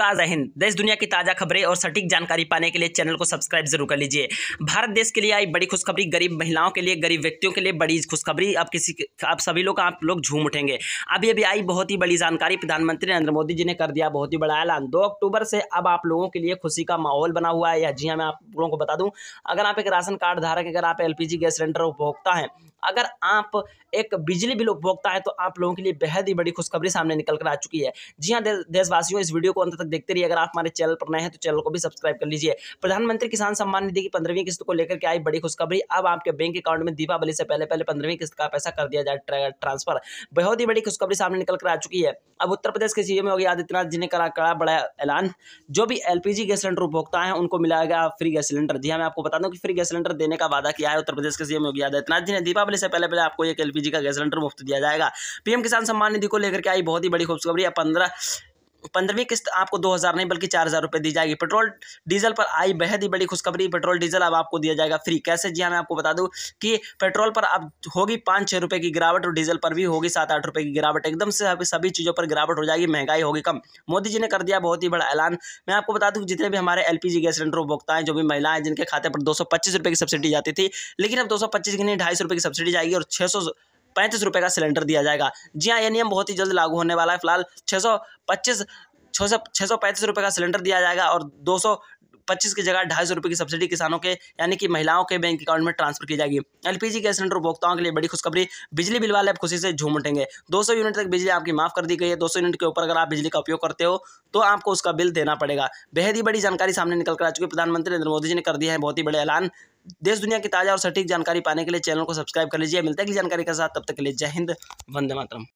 का हिंद देश दुनिया की ताज़ा खबरें और सटीक जानकारी पाने के लिए चैनल को सब्सक्राइब जरूर कर लीजिए भारत देश के लिए आई बड़ी खुशखबरी गरीब महिलाओं के लिए गरीब व्यक्तियों के लिए बड़ी खुशखबरी अब किसी आप सभी लोग आप लोग झूम उठेंगे अभी अभी आई बहुत ही बड़ी जानकारी प्रधानमंत्री नरेंद्र मोदी जी ने कर दिया बहुत ही बड़ा ऐलान दो अक्टूबर से अब आप लोगों के लिए खुशी का माहौल बना हुआ है या जी हाँ मैं आप लोगों को बता दूँ अगर आप एक राशन कार्ड धारक अगर आप एल गैस सिलेंडर उपभोक्ता हैं अगर आप एक बिजली बिल उपभोक्ता है तो आप लोगों के लिए बेहद ही बड़ी खुशखबरी सामने निकल कर आ चुकी है जी हाँ देशवासियों इस वीडियो को अंत तक तक देखते रहिए अगर आप हमारे चैनल पर नए हैं तो चैनल को भी सब्सक्राइब कर लीजिए प्रधानमंत्री किसान सम्मान निधि की पंद्रहवीं किस्त को लेकर के आई बड़ी खुशखबरी अब आपके बैंक अकाउंट में दीपावली से पहले पहले पंद्रहवीं किस्त का पैसा कर दिया जाए ट्रांसफर बहुत ही बड़ी खुशखबरी सामने निकल कर आ चुकी है अब उत्तर प्रदेश के सीएम योगी आदित्यनाथ जी ने करा कड़ा बड़ा ऐलान जो भी एलपीजी गैस सिलेंडर उपभोक्ता है उनको मिलाएगा फ्री गैस सिलेंडर जी हाँ, मैं आपको बता दूं कि फ्री गैस सिलेंडर देने का वादा किया है उत्तर प्रदेश के सीएम योगी आदित्यनाथ जी ने दीपावली से पहले पहले आपको एक एलपीजी का गैस सिलेंडर मुफ्त दिया जाएगा पीएम किसान सम्मान निधि को लेकर के आई बहुत ही बड़ी खुशखबरी है पंद्रह पंद्रहवीं किस्त आपको दो हज़ार नहीं बल्कि चार हज़ार रुपये दी जाएगी पेट्रोल डीजल पर आई बेहद ही बड़ी खुशखबरी पेट्रोल डीजल अब आपको दिया जाएगा फ्री कैसे जी हाँ मैं आपको बता दूँ कि पेट्रोल पर अब होगी पाँच छः रुपये की गिरावट और डीजल पर भी होगी सात आठ रुपये की गिरावट एकदम से सभी चीज़ों पर गिरावट हो जाएगी महंगाई होगी कम मोदी जी ने कर दिया बहुत ही बड़ा ऐलान मैं आपको बता दूँ जितने भी हमारे एल गैस सिलेंडर उपभोक्ता हैं जो भी महिलाएं जिनके खाते पर दो की सब्सिडी जाती थी लेकिन अब दो की नहीं ढाई की सब्सिडी जाएगी और छः पैंतीस रुपये का सिलेंडर दिया जाएगा जी हाँ यह नियम बहुत ही जल्द लागू होने वाला है फिलहाल छः सौ पच्चीस छः सौ छः सौ पैंतीस रुपये का सिलेंडर दिया जाएगा और दो सौ पच्चीस की जगह ढाई सौ रुपये की सब्सिडी किसानों के यानी कि महिलाओं के बैंक अकाउंट में ट्रांसफर की जाएगी एलपीजी गैस सिलेंडर उपभोक्ताओं के लिए बड़ी खुशखबरी बिजली बिल वाले अब खुशी से झूम उठेंगे दो यूनिट तक बिजली आपकी माफ कर दी गई है दो यूनिट के ऊपर अगर आप बिजली का उपयोग करते हो तो आपको उसका बिल देना पड़ेगा बेहद ही बड़ी जानकारी सामने निकल कर आ चुकी है प्रधानमंत्री नरेंद्र मोदी जी ने कर दिया है बहुत ही बड़े ऐलान देश दुनिया की ताज़ा और सटीक जानकारी पाने के लिए चैनल को सब्सक्राइब कर लीजिए मिलते हैं जानकारी के साथ तब तक के लिए जय हिंद वंदे मातरम